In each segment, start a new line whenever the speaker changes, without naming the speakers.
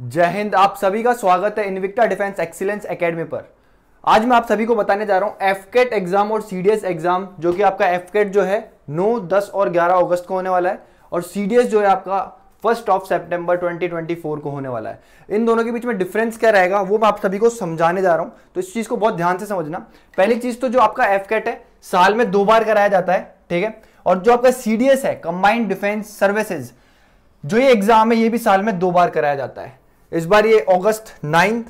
जय हिंद आप सभी का स्वागत है इनविक्टा डिफेंस एक्सीलेंस एकेडमी पर आज मैं आप सभी को बताने जा रहा हूं एफकेट एग्जाम और सीडीएस एग्जाम जो कि आपका एफकेट जो है 9, 10 और 11 अगस्त को होने वाला है और सीडीएस जो है आपका फर्स्ट ऑफ सितंबर 2024 को होने वाला है इन दोनों के बीच में डिफरेंस क्या रहेगा वो मैं आप सभी को समझाने जा रहा हूं तो इस चीज को बहुत ध्यान से समझना पहली चीज तो जो आपका एफकेट है साल में दो बार कराया जाता है ठीक है और जो आपका सीडीएस है कंबाइंड डिफेंस सर्विसेज जो ये एग्जाम है ये भी साल में दो बार कराया जाता है इस बार ये अगस्त नाइन्थ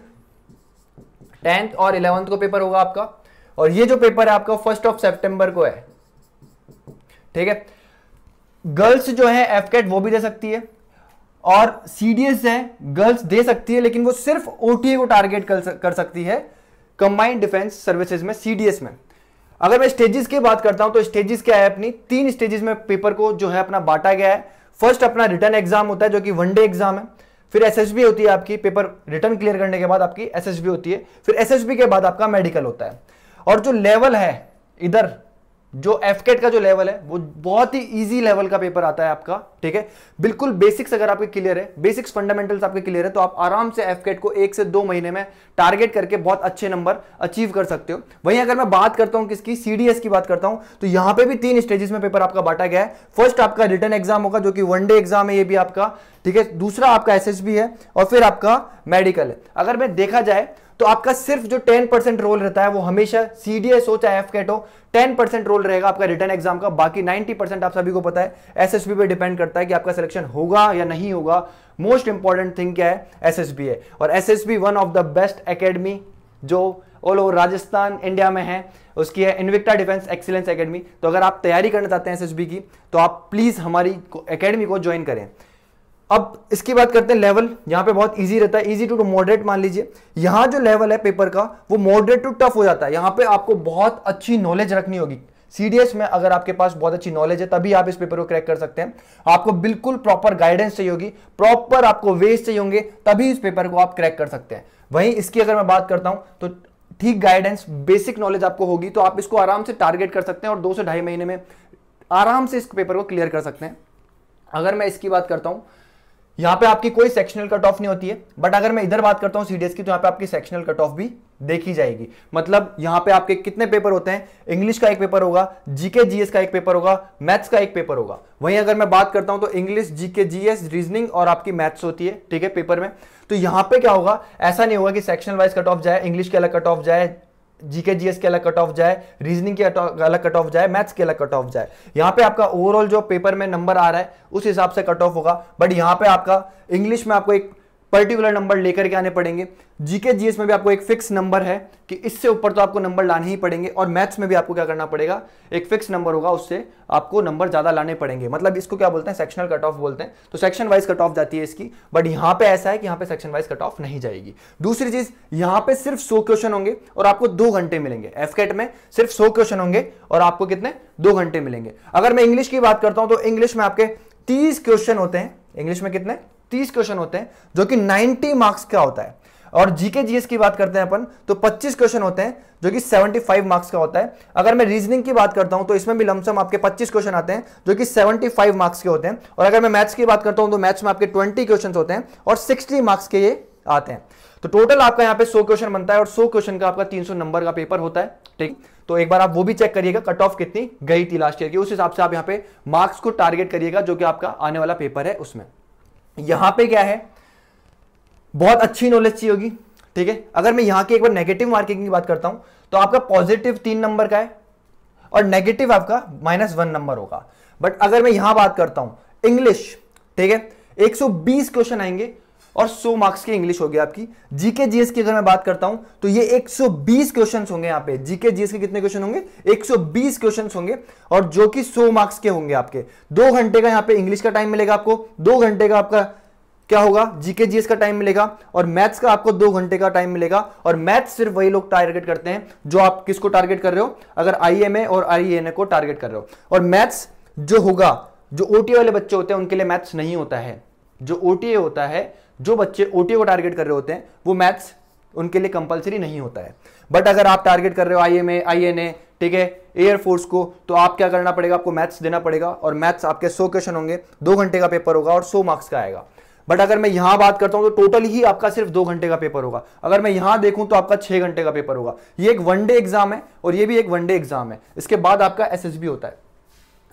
टेंथ और इलेवंथ को पेपर होगा आपका और ये जो पेपर है आपका फर्स्ट ऑफ सेप्टेंबर को है ठीक है गर्ल्स जो है एफकेट वो भी दे सकती है और सीडीएस है गर्ल्स दे सकती है लेकिन वो सिर्फ ओटीए को टारगेट कर सकती है कंबाइंड डिफेंस सर्विसेज में सीडीएस में अगर मैं स्टेजेस की बात करता हूं तो स्टेजेस क्या है अपनी तीन स्टेजेस में पेपर को जो है अपना बांटा गया है फर्स्ट अपना रिटर्न एग्जाम होता है जो कि वनडे एग्जाम है फिर एसएचबी होती है आपकी पेपर रिटर्न क्लियर करने के बाद आपकी बी होती है फिर बी के बाद आपका मेडिकल होता है और जो लेवल है इधर जो एफकेट का जो लेवल है वो बहुत ही इजी लेवल का पेपर आता है आपका ठीक है बिल्कुल बेसिक्स अगर आपके क्लियर है बेसिक्स फंडामेंटल्स आपके क्लियर है तो आप आराम से एफकेट को एक से दो महीने में टारगेट करके बहुत अच्छे नंबर अचीव कर सकते हो वहीं अगर मैं बात करता हूं किसकी सीडीएस की बात करता हूं तो यहां पर भी तीन स्टेजेस में पेपर आपका बांटा गया है फर्स्ट आपका रिटर्न एग्जाम होगा जो कि वन डे एग्जाम है ये भी आपका ठीक है दूसरा आपका एस है और फिर आपका मेडिकल है अगर मैं देखा जाए तो आपका सिर्फ जो 10% रोल रहता है वो हमेशा सीडीएस हो चाहे एफ कैट हो टेन परसेंट रोल रहेगा आपका रिटर्न एग्जाम का बाकी 90% आप सभी को पता है एसएसबी पे डिपेंड करता है कि आपका सिलेक्शन होगा या नहीं होगा मोस्ट इंपॉर्टेंट थिंग क्या है एसएसबी है और SSB one of the best academy जो ऑल ओवर राजस्थान इंडिया में है उसकी है इन्विक्टा डिफेंस एक्सीलेंस एकेडमी तो अगर आप तैयारी करना चाहते हैं एसएसबी की तो आप प्लीज़ हमारी एकेडमी को ज्वाइन करें अब इसकी बात करते हैं लेवल यहां पे बहुत इजी रहता है इजी टू टू मॉडरेट मान लीजिए यहां जो लेवल है पेपर का वो मॉडरेट टू टफ हो जाता है यहां पे आपको बहुत अच्छी नॉलेज रखनी होगी सीडीएस में अगर आपके पास बहुत अच्छी नॉलेज है तभी आप इस पेपर को क्रैक कर सकते हैं आपको बिल्कुल प्रॉपर गाइडेंस चाहिए होगी प्रॉपर आपको वेज चाहिए होंगे तभी इस पेपर को आप क्रैक कर सकते हैं वहीं इसकी अगर मैं बात करता हूं तो ठीक गाइडेंस बेसिक नॉलेज आपको होगी तो आप इसको आराम से टारगेट कर सकते हैं और दो से ढाई महीने में आराम से इस पेपर को क्लियर कर सकते हैं अगर मैं इसकी बात करता हूं यहां पे आपकी कोई सेक्शनल कट ऑफ नहीं होती है बट अगर मैं इधर बात करता हूं सीडीएस की तो यहां पे आपकी सेक्शनल कट ऑफ भी देखी जाएगी मतलब यहां पे आपके कितने पेपर होते हैं इंग्लिश का एक पेपर होगा जीके जीएस का एक पेपर होगा मैथ्स का एक पेपर होगा वहीं अगर मैं बात करता हूं तो इंग्लिश जीके जीएस रीजनिंग और आपकी मैथ्स होती है ठीक है पेपर में तो यहां पे क्या होगा ऐसा नहीं होगा कि सेक्शनल वाइज कट ऑफ जाए इंग्लिश के अलग कट ऑफ जाए जीके जीएस के अलग कट ऑफ जाए रीजनिंग के अलग कट ऑफ जाए मैथ्स के अलग कट ऑफ जाए यहाँ पे आपका ओवरऑल जो पेपर में नंबर आ रहा है उस हिसाब से कट ऑफ होगा बट यहाँ पे आपका इंग्लिश में आपको एक पर्टिकुलर नंबर लेकर के आने पड़ेंगे जीके जीएस में भी आपको एक फिक्स नंबर है कि इससे ऊपर तो आपको नंबर लाने ही पड़ेंगे और मैथ्स में भी आपको क्या करना पड़ेगा एक फिक्स नंबर होगा उससे आपको नंबर ज्यादा लाने पड़ेंगे मतलब इसको क्या बोलते हैं सेक्शनल कट ऑफ बोलते हैं तो सेक्शन वाइज कट ऑफ जाती है इसकी बट यहां पर ऐसा है कि यहां पर सेक्शन वाइज कट ऑफ नहीं जाएगी दूसरी चीज यहां पर सिर्फ सो क्वेश्चन होंगे और आपको दो घंटे मिलेंगे एफकेट में सिर्फ सो क्वेश्चन होंगे और आपको कितने दो घंटे मिलेंगे अगर मैं इंग्लिश की बात करता हूं तो इंग्लिश में आपके तीस क्वेश्चन होते हैं इंग्लिश में कितने तीस क्वेश्चन होते हैं जो कि नाइनटी मार्क्स का होता है और जीके जीएस की बात करते हैं अपन तो 25 क्वेश्चन होते हैं जो कि 75 मार्क्स का होता है अगर मैं रीजनिंग की बात करता हूं तो इसमें भी लमसम आपके 25 क्वेश्चन आते हैं जो कि 75 मार्क्स के होते हैं और अगर मैं मैथ्स की बात करता हूं तो मैथ्स में आपके 20 क्वेश्चन होते हैं और 60 मार्क्स के ये आते हैं तो टोटल आपका यहाँ पे 100 क्वेश्चन बनता है और 100 क्वेश्चन का आपका तीन नंबर का पेपर होता है ठीक तो एक बार आप वो भी चेक करिएगा कट ऑफ कितनी गई थी लास्ट ईयर की उस हिसाब से आप यहाँ पे मार्क्स को टारगेट करिएगा जो कि आपका आने वाला पेपर है उसमें यहां पे क्या है बहुत अच्छी नॉलेज चाहिए होगी ठीक है अगर मैं यहां की एक बार नेगेटिव मार्किंग की बात करता हूं तो आपका पॉजिटिव तीन नंबर का है और नेगेटिव आपका माइनस वन नंबर होगा बट अगर मैं यहां बात करता हूं इंग्लिश ठीक है 120 क्वेश्चन आएंगे और 100 मार्क्स की इंग्लिश होगी आपकी जीके जीएस की अगर मैं बात करता हूं तो ये 120 क्वेश्चंस होंगे यहां पे जीके जीएस के कितने क्वेश्चन होंगे 120 क्वेश्चंस होंगे और जो कि 100 मार्क्स के होंगे आपके दो घंटे का यहां पे इंग्लिश का टाइम मिलेगा आपको दो घंटे का आपका क्या होगा जीके जीएस का टाइम मिलेगा और मैथ्स का आपको दो घंटे का टाइम मिलेगा और मैथ्स सिर्फ वही लोग टारगेट करते हैं जो आप किसको टारगेट कर रहे हो अगर आई और आई e को टारगेट कर रहे हो और मैथ्स जो होगा जो ओटी वाले बच्चे होते हैं उनके लिए मैथ्स नहीं होता है जो ओटीए होता है जो बच्चे ओ को टारगेट कर रहे होते हैं वो मैथ्स उनके लिए कंपलसरी नहीं होता है बट अगर आप टारगेट कर रहे हो I M A I N A ठीक है एयरफोर्स को तो आप क्या करना पड़ेगा आपको मैथ्स देना पड़ेगा और मैथ्स आपके सौ क्वेश्चन होंगे दो घंटे का पेपर होगा और सौ मार्क्स का आएगा बट अगर मैं यहां बात करता हूं तो टोटल ही आपका सिर्फ दो घंटे का पेपर होगा अगर मैं यहां देखूं तो आपका छह घंटे का पेपर होगा ये एक वनडे एग्जाम है और ये भी एक वनडे एग्जाम है इसके बाद आपका एस होता है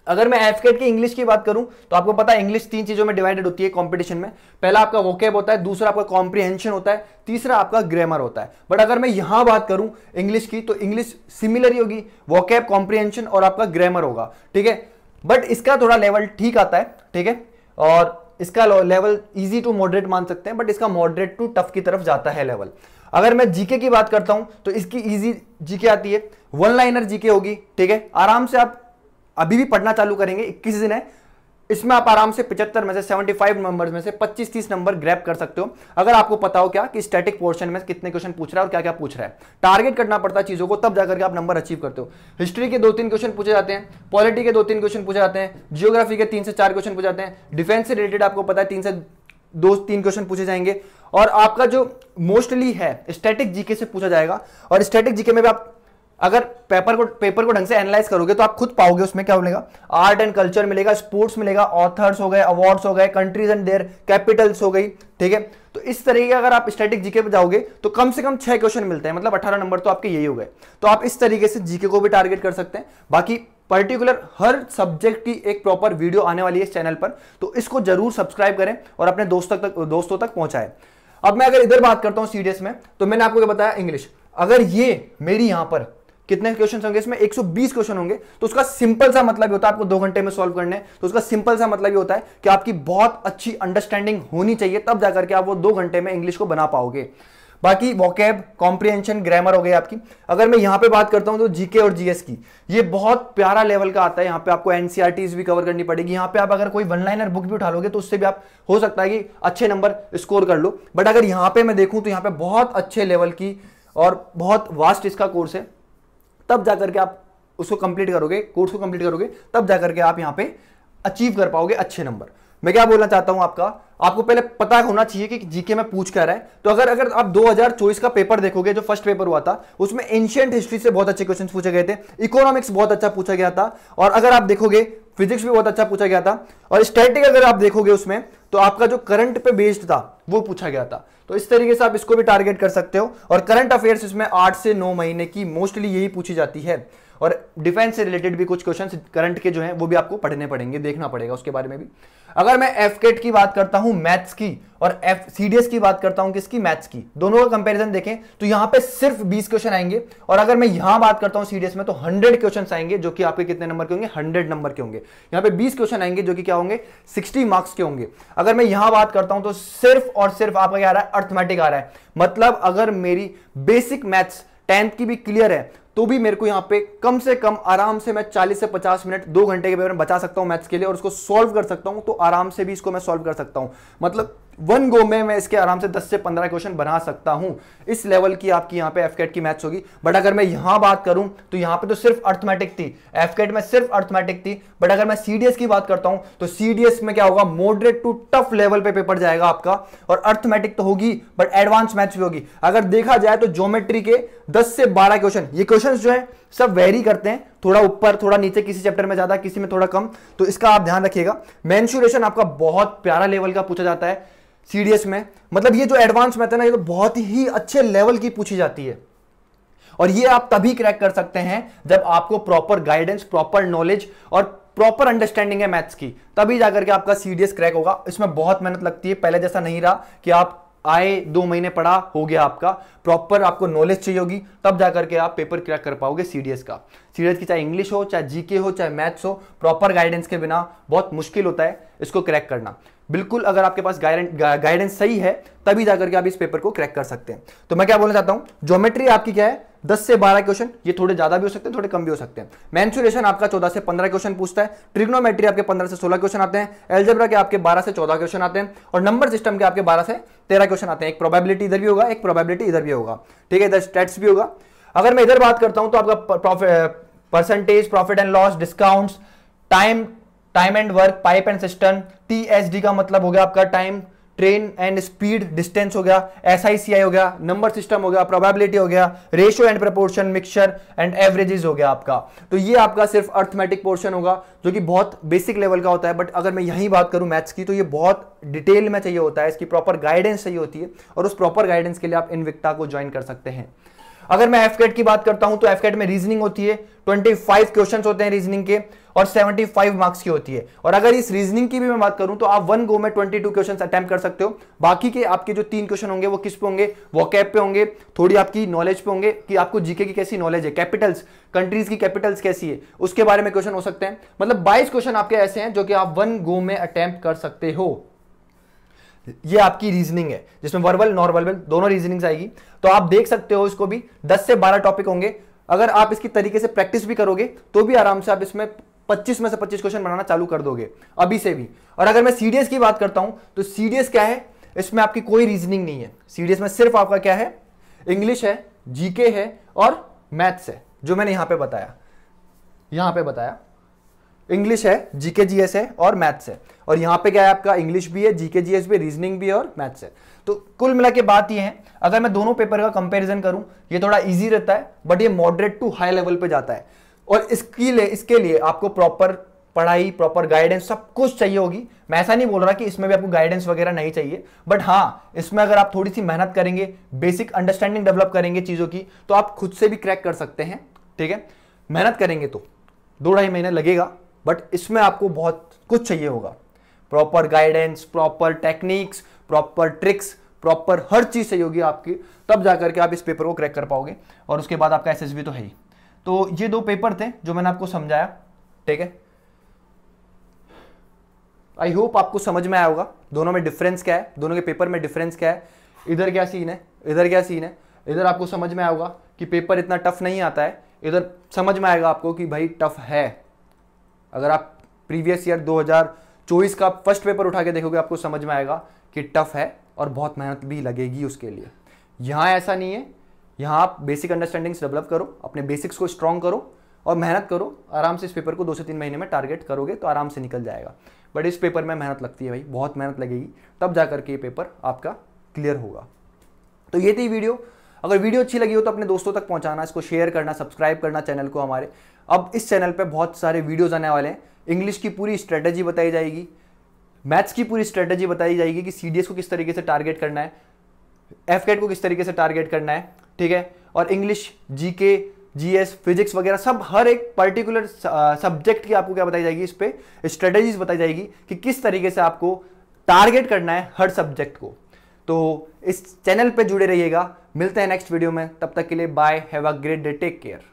अगर मैं एफ की इंग्लिश की बात करूं तो आपको पता है इंग्लिश तीन चीजों में डिवाइडेड होती है कंपटीशन में पहला आपका वोकेब होता है दूसरा आपका कॉम्प्रीहेंशन होता है तीसरा आपका ग्रामर होता है बट अगर मैं यहां बात करूं इंग्लिश की तो इंग्लिश सिमिलर ही होगी वोकेब कॉम्प्रिहेंशन और आपका ग्रामर होगा ठीक है बट इसका थोड़ा लेवल ठीक आता है ठीक है और इसका लेवल इजी टू मॉडरेट मान सकते हैं बट इसका मॉडरेट टू टफ की तरफ जाता है लेवल अगर मैं जीके की बात करता हूं तो इसकी इजी जीके आती है वन लाइनर जीके होगी ठीक है आराम से आप अभी भी पढ़ना चालू करेंगे इक्कीस दिन है इसमें आप आराम से पिछहत्तर में से 75 नंबर में से 25-30 नंबर ग्रैप कर सकते हो अगर आपको पता हो क्या कि स्टैटिक पोर्शन में कितने क्वेश्चन पूछ रहा है और क्या क्या पूछ रहा है टारगेट करना पड़ता है चीजों को तब जाकर के आप नंबर अचीव करते हो हिस्ट्री के दो तीन क्वेश्चन पूछे जाते हैं पॉलिटी के दो तीन क्वेश्चन पूछे जाते हैं जियोग्राफी के तीन से चार क्वेश्चन पूछे जाते हैं डिफेंस से रिलेटेड आपको पता है तीन से दो तीन क्वेश्चन पूछे जाएंगे और आपका जो मोस्टली है स्टैटिक जीके से पूछा जाएगा और स्टैटिक जीके में भी आप अगर पेपर को पेपर को ढंग से एनालाइज करोगे तो आप खुद पाओगे उसमें क्या मिलेगा आर्ट एंड कल्चर मिलेगा स्पोर्ट्स मिलेगा ऑथर्स हो गए अवार्ड्स हो गए कंट्रीज एंड देयर कैपिटल्स हो गई ठीक है तो इस तरीके का अगर आप स्टैटिक जीके पे जाओगे तो कम से कम छह क्वेश्चन मिलते हैं मतलब अठारह नंबर तो आपके यही हो गए तो आप इस तरीके से जीके को भी टारगेट कर सकते हैं बाकी पर्टिकुलर हर सब्जेक्ट की एक प्रॉपर वीडियो आने वाली है इस चैनल पर तो इसको जरूर सब्सक्राइब करें और अपने दोस्तों तक दोस्तों तक पहुंचाए अब मैं अगर इधर बात करता हूं सीडीएस में तो मैंने आपको क्या बताया इंग्लिश अगर ये मेरी यहां पर कितने क्वेश्चन होंगे इसमें 120 क्वेश्चन होंगे तो उसका सिंपल सा मतलब होता है आपको दो घंटे में सॉल्व करने तो उसका सिंपल सा मतलब ये होता है कि आपकी बहुत अच्छी अंडरस्टैंडिंग होनी चाहिए तब जाकर के आप वो दो घंटे में इंग्लिश को बना पाओगे बाकी वॉकैब कॉम्प्रिहेंशन ग्रामर हो गई आपकी अगर मैं यहां पे बात करता हूँ तो जीके और जीएस की ये बहुत प्यारा लेवल का आता है यहां पे आपको एनसीआरटीज e भी कवर करनी पड़ेगी यहाँ पे आप अगर कोई वन लाइनर बुक भी उठा लोगे तो उससे भी आप हो सकता है कि अच्छे नंबर स्कोर कर लो बट अगर यहाँ पे मैं देखूं तो यहाँ पे बहुत अच्छे लेवल की और बहुत वास्ट इसका कोर्स है तब जाकर के आप उसको कंप्लीट करोगे कोर्स को कंप्लीट करोगे तब जाकर के आप यहाँ पे अचीव कर पाओगे अच्छे नंबर मैं क्या बोलना चाहता हूं आपका आपको पहले पता होना चाहिए कि जीके में पूछ कर रहा है तो अगर अगर आप 2024 का पेपर देखोगे जो फर्स्ट पेपर हुआ था उसमें एंशियंट हिस्ट्री से बहुत अच्छे क्वेश्चन पूछे गए थे इकोनॉमिक्स बहुत अच्छा पूछा गया था और अगर आप देखोगे फिजिक्स भी बहुत अच्छा पूछा गया था और स्टैटिक अगर आप देखोगे उसमें तो आपका जो करंट पे बेस्ड था वो पूछा गया था तो इस तरीके से आप इसको भी टारगेट कर सकते हो और करंट अफेयर्स इसमें आठ से नौ महीने की मोस्टली यही पूछी जाती है और डिफेंस से रिलेटेड भी कुछ क्वेश्चन करंट के जो है वो भी आपको पढ़ने पड़ेंगे देखना पड़ेगा उसके बारे में भी अगर मैं एफ केट की बात करता हूं मैथ्स की और एफ सीडीएस की बात करता हूं किसकी मैथ्स की दोनों का कंपैरिजन देखें तो यहां पे सिर्फ 20 क्वेश्चन आएंगे और अगर मैं यहां बात करता हूं सीडीएस में तो 100 क्वेश्चन आएंगे जो कि आपके कितने नंबर के होंगे 100 नंबर के होंगे यहां पे 20 क्वेश्चन आएंगे जो कि क्या होंगे सिक्सटी मार्क्स के होंगे अगर मैं यहां बात करता हूं तो सिर्फ और सिर्फ आपका क्या आ रहा है अर्थमेटिक आ रहा है मतलब अगर मेरी बेसिक मैथ्स टेंथ की भी क्लियर है तो भी मेरे को यहां पे कम से कम आराम से मैं 40 से 50 मिनट दो घंटे के पेपर में बचा सकता हूं मैथ्स के लिए और उसको सॉल्व कर सकता हूं तो आराम से भी इसको मैं सॉल्व कर सकता हूं मतलब वन गो में मैं इसके आराम से 10 से 15 क्वेश्चन बना सकता हूं इस लेवल की आपकी यहां पे एफकेट की मैथ्स होगी बट अगर मैं यहां बात करूं तो यहां पे तो सिर्फ अर्थमेटिक थी एफकेट में सिर्फ अर्थमेटिक थी बट अगर मैं सीडीएस की बात करता हूं तो सीडीएस में क्या होगा मॉडरेट टू टफ लेवल पे पेपर जाएगा आपका और अर्थमेटिक तो होगी बट एडवांस मैथ्स भी होगी अगर देखा जाए तो ज्योमेट्री के दस से बारह क्वेश्चन ये क्वेश्चन जो है सब वेरी करते हैं थोड़ा ऊपर थोड़ा नीचे किसी चैप्टर में ज्यादा किसी में थोड़ा कम तो इसका आप ध्यान रखिएगा मैंशुरेशन आपका बहुत प्यारा लेवल का पूछा जाता है सीडीएस में मतलब ये जो एडवांस मैथ है ना ये तो बहुत ही अच्छे लेवल की पूछी जाती है और ये आप तभी क्रैक कर सकते हैं जब आपको प्रॉपर गाइडेंस प्रॉपर नॉलेज और प्रॉपर अंडरस्टैंडिंग है मैथ्स की तभी जाकर के आपका सीडीएस क्रैक होगा इसमें बहुत मेहनत लगती है पहले जैसा नहीं रहा कि आप आए दो महीने पढ़ा हो गया आपका प्रॉपर आपको नॉलेज चाहिए होगी तब जाकर के आप पेपर क्रैक कर पाओगे सीडीएस का सीडीएस की चाहे इंग्लिश हो चाहे जीके हो चाहे मैथ्स हो प्रॉपर गाइडेंस के बिना बहुत मुश्किल होता है इसको क्रैक करना बिल्कुल अगर आपके पास गाइडेंस सही है तभी जाकर के आप इस पेपर को क्रैक कर सकते हैं तो मैं क्या बोलना चाहता हूं ज्योमेट्री आपकी क्या है दस से बारह क्वेश्चन ये थोड़े ज्यादा भी हो सकते हैं थोड़े कम भी हो सकते हैं मैंसुरेशन आपका चौदह से पंद्रह क्वेश्चन पूछता है ट्रिग्नोमेट्री आपके पंद्रह से सोलह क्वेश्चन आते हैं एल्जेब्रा के आपके बारह से चौदह क्वेश्चन आते हैं और नंबर सिस्टम के आपके बारह से तेरह क्वेश्चन आते हैं एक प्रोबेबिलिटी इधर भी होगा एक प्रोबेबिलिटी इधर भी होगा ठीक है इधर स्टेट्स भी होगा अगर मैं इधर बात करता हूं तो आपका percentage profit and loss discount time time and work pipe and cistern T का मतलब हो गया आपका time train and speed distance हो गया एस आई आई सी हो गया नंबर सिस्टम हो गया प्रोबेबिलिटी हो गया ratio and proportion mixture and averages हो गया आपका तो ये आपका सिर्फ अर्थमेटिक पोर्शन होगा जो कि बहुत बेसिक लेवल का होता है बट अगर मैं यही बात करूं मैथ्स की तो ये बहुत डिटेल में चाहिए होता है इसकी प्रॉपर गाइडेंस चाहिए होती है और उस प्रॉपर गाइडेंस के लिए आप इनविक्टा को ज्वाइन कर सकते हैं अगर मैं एफकेट की बात करता हूं तो एफकेट में रीजनिंग होती है ट्वेंटी फाइव क्वेश्चन होते हैं रीजनिंग के और सेवेंटी फाइव मार्क्स की होती है और अगर इस रीजनिंग की भी मैं बात करूं तो आप वन गो में ट्वेंटी टू क्वेश्चन अटैम्प कर सकते हो बाकी के आपके जो तीन क्वेश्चन होंगे वो किस पे होंगे वो कैप पे होंगे थोड़ी आपकी नॉलेज पे होंगे कि आपको जीके की कैसी नॉलेज है कैपिटल्स कंट्रीज की कैपिटल्स कैसी है उसके बारे में क्वेश्चन हो सकते हैं मतलब बाईस क्वेश्चन आपके ऐसे हैं जो कि आप वन गो में अटैम्प्ट कर सकते हो ये आपकी रीजनिंग है जिसमें वर्बल नॉन वर्बल दोनों रीजनिंग आएगी तो आप देख सकते हो इसको भी दस से बारह टॉपिक होंगे अगर आप इसकी तरीके से प्रैक्टिस भी करोगे तो भी आराम से आप इसमें 25 में से 25 क्वेश्चन बनाना चालू कर दोगे अभी से भी और अगर मैं सीडीएस की बात करता हूं तो सीडीएस क्या है इसमें आपकी कोई रीजनिंग नहीं है सीडीएस में सिर्फ आपका क्या है इंग्लिश है जीके है और मैथ्स है जो मैंने यहां पर बताया यहां पर बताया इंग्लिश है जीके जीएस है और मैथ्स है और यहाँ पे क्या है आपका इंग्लिश भी है जीके जीएस भी रीजनिंग भी है और मैथ्स है तो कुल मिला के बात ये है अगर मैं दोनों पेपर का कंपैरिजन करूं ये थोड़ा इजी रहता है बट ये मॉडरेट टू हाई लेवल पे जाता है और इसके लिए इसके लिए आपको प्रॉपर पढ़ाई प्रॉपर गाइडेंस सब कुछ चाहिए होगी मैं ऐसा नहीं बोल रहा कि इसमें भी आपको गाइडेंस वगैरह नहीं चाहिए बट हाँ इसमें अगर आप थोड़ी सी मेहनत करेंगे बेसिक अंडरस्टैंडिंग डेवलप करेंगे चीज़ों की तो आप खुद से भी क्रैक कर सकते हैं ठीक है मेहनत करेंगे तो दो ढाई महीने लगेगा बट इसमें आपको बहुत कुछ चाहिए होगा proper guidance proper techniques proper tricks proper हर चीज़ सही होगी आपकी तब जाकर के आप इस पेपर को क्रैक कर पाओगे और उसके बाद आपका एस तो है ही तो ये दो पेपर थे जो मैंने आपको समझाया ठीक है आई होप आपको समझ में आया होगा दोनों में डिफरेंस क्या है दोनों के पेपर में डिफरेंस क्या है इधर क्या सीन है इधर क्या सीन है इधर आपको समझ में आया होगा कि पेपर इतना टफ नहीं आता है इधर समझ में आएगा आपको कि भाई टफ है अगर आप प्रीवियस ईयर 2024 का फर्स्ट पेपर उठा के देखोगे आपको समझ में आएगा कि टफ है और बहुत मेहनत भी लगेगी उसके लिए यहाँ ऐसा नहीं है यहाँ आप बेसिक अंडरस्टैंडिंग्स डेवलप करो अपने बेसिक्स को स्ट्रॉन्ग करो और मेहनत करो आराम से इस पेपर को दो से तीन महीने में टारगेट करोगे तो आराम से निकल जाएगा बट इस पेपर में मेहनत लगती है भाई बहुत मेहनत लगेगी तब जा करके ये पेपर आपका क्लियर होगा तो ये थी वीडियो अगर वीडियो अच्छी लगी हो तो अपने दोस्तों तक पहुंचाना इसको शेयर करना सब्सक्राइब करना चैनल को हमारे अब इस चैनल पे बहुत सारे वीडियोस आने वाले हैं इंग्लिश की पूरी स्ट्रेटजी बताई जाएगी मैथ्स की पूरी स्ट्रेटजी बताई जाएगी कि सी को किस तरीके से टारगेट करना है एफ को किस तरीके से टारगेट करना है ठीक है और इंग्लिश जी के जीएस फिजिक्स वगैरह सब हर एक पर्टिकुलर सब्जेक्ट की आपको क्या बताई जाएगी इस पर स्ट्रेटेजीज बताई जाएगी कि किस तरीके से आपको टारगेट करना है हर सब्जेक्ट को तो इस चैनल पे जुड़े रहिएगा मिलते हैं नेक्स्ट वीडियो में तब तक के लिए bye have a great day take care